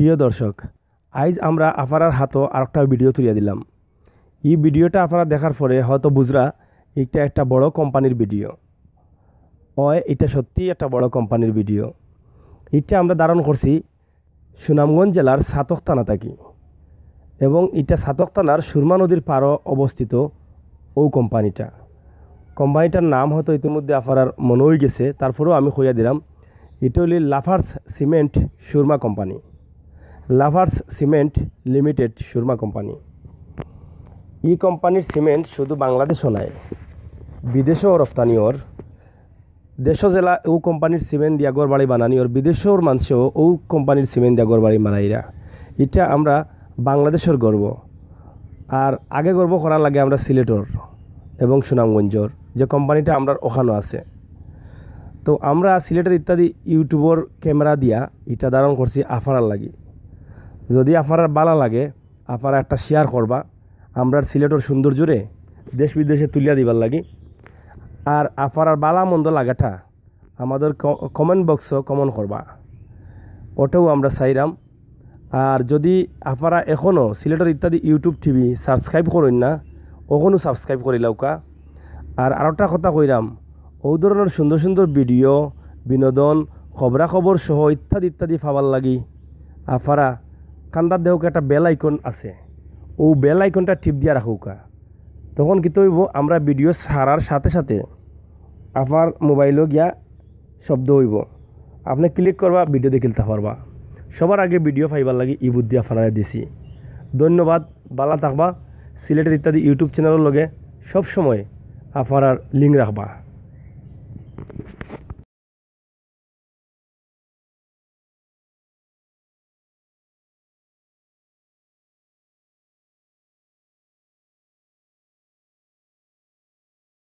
প্রিয় দর্শক আজ আমরা আপনার হাতও আরেকটা ভিডিও তুলিয়া দিলাম এই ভিডিওটা আপনারা দেখার পরে হয়তো বুঝরা এটা একটা বড় কোম্পানির ভিডিও অয় এটা সত্যি একটা বড় কোম্পানির ভিডিও এটা আমরা ধারণ করছি সুনামগঞ্জ জেলার সাতক থানা থাকি এবং এটা সাতক থানার সুরমা নদীর পারও অবস্থিত ও কোম্পানিটা কোম্পানিটার নাম হয়তো ইতিমধ্যে আপনার মনে হয়ে গেছে তারপরেও আমি কইয়া দিলাম এটা হলি Lafarge cement Surma company Lafarge cement limited Surma company ই কোম্পানির সিমেন্ট শুধু বাংলাদেশও নয় বিদেশেও রপ্তানি ওর দেশ জেলা ও কোম্পানির সিমেন্ট দিয়া গড় বাড়ি বানানি ওর বিদেশের মানুষেও ও কোম্পানির সিমেন্ট দিয়া গড় বাড়ি বানাইরা এটা আমরা বাংলাদেশের গর্ব আর আগে গর্ব করার লাগে আমরা সিলেটর এবং সুনামগঞ্জর যে কোম্পানিটা আমরা ওখানেও আছে তো আমরা সিলেটের ইত্যাদি ইউটিউবর ক্যামেরা দিয়া এটা ধারণ করছি আফারার লাগি যদি আপনারা বালা লাগে আপনারা একটা শেয়ার করবা আমরা সিলেটর জুড়ে দেশ বিদেশে তুলিয়া দিবার লাগি আর আপনার বালা মন্দ লাগাটা আমাদের কমেন্ট বক্সও কমন করবা ওটাও আমরা চাইরাম আর যদি আপনারা এখনও সিলেটর ইত্যাদি ইউটিউব টিভি সাবস্ক্রাইব করেন না ওখানেও সাবস্ক্রাইব করে লাউকা আর আরেকটা কথা কইরাম ও ধরনের সুন্দর সুন্দর ভিডিও বিনোদন খবরাখবর সহ ইত্যাদি ইত্যাদি ফাবার লাগি আপনারা কান্দার দেহকে একটা বেল আইকন আছে ও বেল আইকনটা টিপ দিয়া রাখুকা তখন কি হইব আমরা ভিডিও সারার সাথে সাথে আপনার মোবাইলও গিয়া শব্দ হইব আপনি ক্লিক করবা ভিডিও দেখিলতে পারবা সবার আগে ভিডিও ফাইবার লাগে ই বুদ্ধি আপনারা দিছি ধন্যবাদ বালা থাকবা সিলেটের ইত্যাদি ইউটিউব চ্যানেলের লগে সব সময় আপনার লিঙ্ক রাখবা